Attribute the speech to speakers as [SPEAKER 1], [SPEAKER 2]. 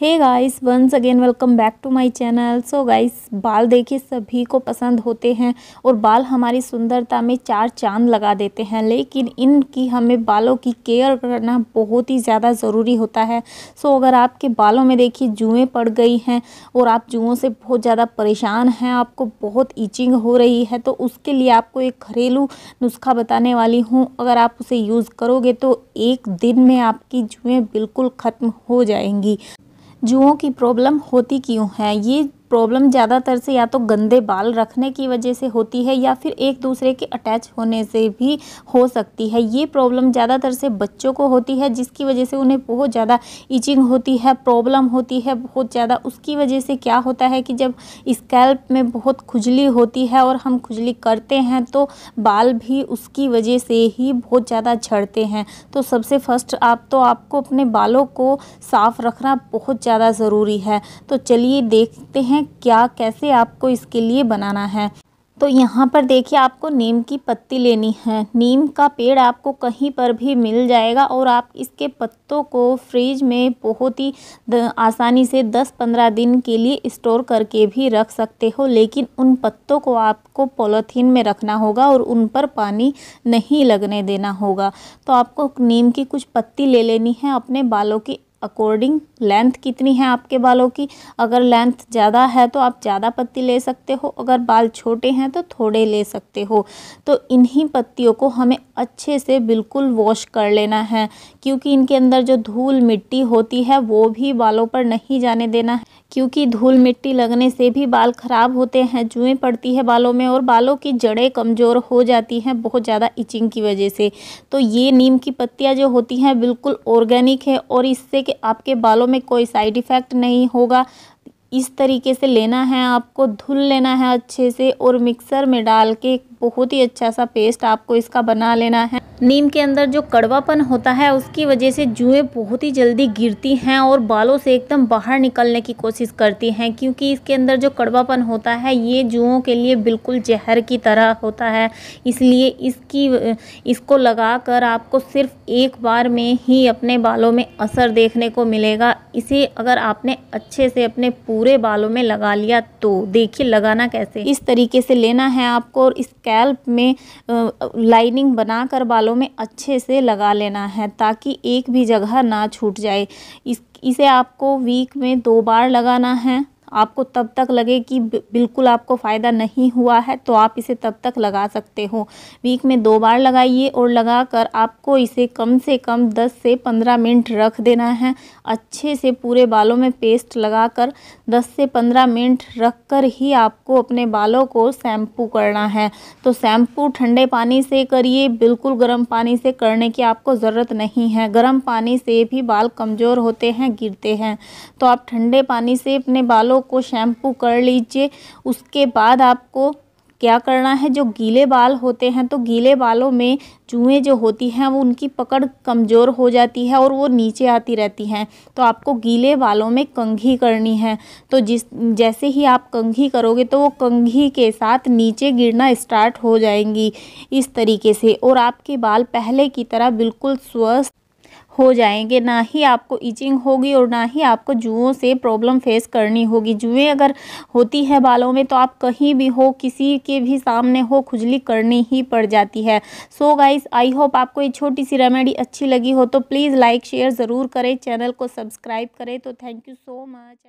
[SPEAKER 1] hey guys once again welcome back to my channel so guys बाल देखिए सभी को पसंद होते हैं और बाल हमारी सुंदरता में चार चांद लगा देते हैं लेकिन इनकी हमें बालों की केयर करना बहुत ही ज़्यादा ज़रूरी होता है सो so, अगर आपके बालों में देखिए जुएँ पड़ गई हैं और आप जुओं से बहुत ज़्यादा परेशान हैं आपको बहुत ईचिंग हो रही है तो उसके लिए आपको एक घरेलू नुस्खा बताने वाली हूँ अगर आप उसे यूज़ करोगे तो एक दिन में आपकी जुएँ बिल्कुल ख़त्म हो जाएंगी जुओं की प्रॉब्लम होती क्यों है ये प्रॉब्लम ज़्यादातर से या तो गंदे बाल रखने की वजह से होती है या फिर एक दूसरे के अटैच होने से भी हो सकती है ये प्रॉब्लम ज़्यादातर से बच्चों को होती है जिसकी वजह से उन्हें बहुत ज़्यादा इचिंग होती है प्रॉब्लम होती है बहुत ज़्यादा उसकी वजह से क्या होता है कि जब स्कैल्प में बहुत खुजली होती है और हम खुजली करते हैं तो बाल भी उसकी वजह से ही बहुत ज़्यादा झड़ते हैं तो सबसे फर्स्ट आप तो आपको अपने बालों को साफ़ रखना बहुत ज़्यादा ज़रूरी है तो चलिए देखते हैं क्या कैसे आपको इसके लिए बनाना है तो यहाँ पर देखिए आपको नीम की पत्ती लेनी है नीम का पेड़ आपको कहीं पर भी मिल जाएगा और आप इसके पत्तों को फ्रिज में बहुत ही आसानी से 10-15 दिन के लिए स्टोर करके भी रख सकते हो लेकिन उन पत्तों को आपको पॉलीथीन में रखना होगा और उन पर पानी नहीं लगने देना होगा तो आपको नीम की कुछ पत्ती ले लेनी है अपने बालों की अकॉर्डिंग लेंथ कितनी है आपके बालों की अगर लेंथ ज़्यादा है तो आप ज़्यादा पत्ती ले सकते हो अगर बाल छोटे हैं तो थोड़े ले सकते हो तो इन्हीं पत्तियों को हमें अच्छे से बिल्कुल वॉश कर लेना है क्योंकि इनके अंदर जो धूल मिट्टी होती है वो भी बालों पर नहीं जाने देना है क्योंकि धूल मिट्टी लगने से भी बाल ख़राब होते हैं जुएँ पड़ती है बालों में और बालों की जड़ें कमज़ोर हो जाती हैं बहुत ज़्यादा इचिंग की वजह से तो ये नीम की पत्तियाँ जो होती हैं बिल्कुल ऑर्गेनिक है और इससे के आपके बालों में कोई साइड इफ़ेक्ट नहीं होगा इस तरीके से लेना है आपको धुल लेना है अच्छे से और मिक्सर में डाल के बहुत ही अच्छा सा पेस्ट आपको इसका बना लेना है नीम के अंदर जो कड़वापन होता है उसकी वजह से जुएँ बहुत ही जल्दी गिरती हैं और बालों से एकदम बाहर निकलने की कोशिश करती हैं क्योंकि इसके अंदर जो कड़वापन होता है ये जुओं के लिए बिल्कुल जहर की तरह होता है इसलिए इसकी इसको लगाकर आपको सिर्फ एक बार में ही अपने बालों में असर देखने को मिलेगा इसे अगर आपने अच्छे से अपने पूरे बालों में लगा लिया तो देखिए लगाना कैसे इस तरीके से लेना है आपको और स्कैल्प में लाइनिंग बनाकर बालों बालों में अच्छे से लगा लेना है ताकि एक भी जगह ना छूट जाए इस इसे आपको वीक में दो बार लगाना है आपको तब तक लगे कि बिल्कुल आपको फ़ायदा नहीं हुआ है तो आप इसे तब तक लगा सकते हो वीक में दो बार लगाइए और लगा कर आपको इसे कम से कम दस से पंद्रह मिनट रख देना है अच्छे से पूरे बालों में पेस्ट लगा कर दस से पंद्रह मिनट रख कर ही आपको अपने बालों को शैम्पू करना है तो शैम्पू ठंडे पानी से करिए बिल्कुल गर्म पानी से करने की आपको ज़रूरत नहीं है गर्म पानी से भी बाल कमज़ोर होते हैं गिरते हैं तो आप ठंडे पानी से अपने बालों को शैम्पू कर लीजिए उसके बाद आपको क्या करना है जो गीले बाल होते हैं तो गीले बालों में चूहें जो होती हैं वो उनकी पकड़ कमज़ोर हो जाती है और वो नीचे आती रहती हैं तो आपको गीले बालों में कंघी करनी है तो जिस जैसे ही आप कंघी करोगे तो वो कंघी के साथ नीचे गिरना स्टार्ट हो जाएंगी इस तरीके से और आपके बाल पहले की तरह बिल्कुल स्वस्थ हो जाएंगे ना ही आपको ईचिंग होगी और ना ही आपको जुओं से प्रॉब्लम फेस करनी होगी जुएँ अगर होती है बालों में तो आप कहीं भी हो किसी के भी सामने हो खुजली करनी ही पड़ जाती है सो गाइस आई होप आपको ये छोटी सी रेमेडी अच्छी लगी हो तो प्लीज़ लाइक शेयर ज़रूर करें चैनल को सब्सक्राइब करें तो थैंक यू सो मच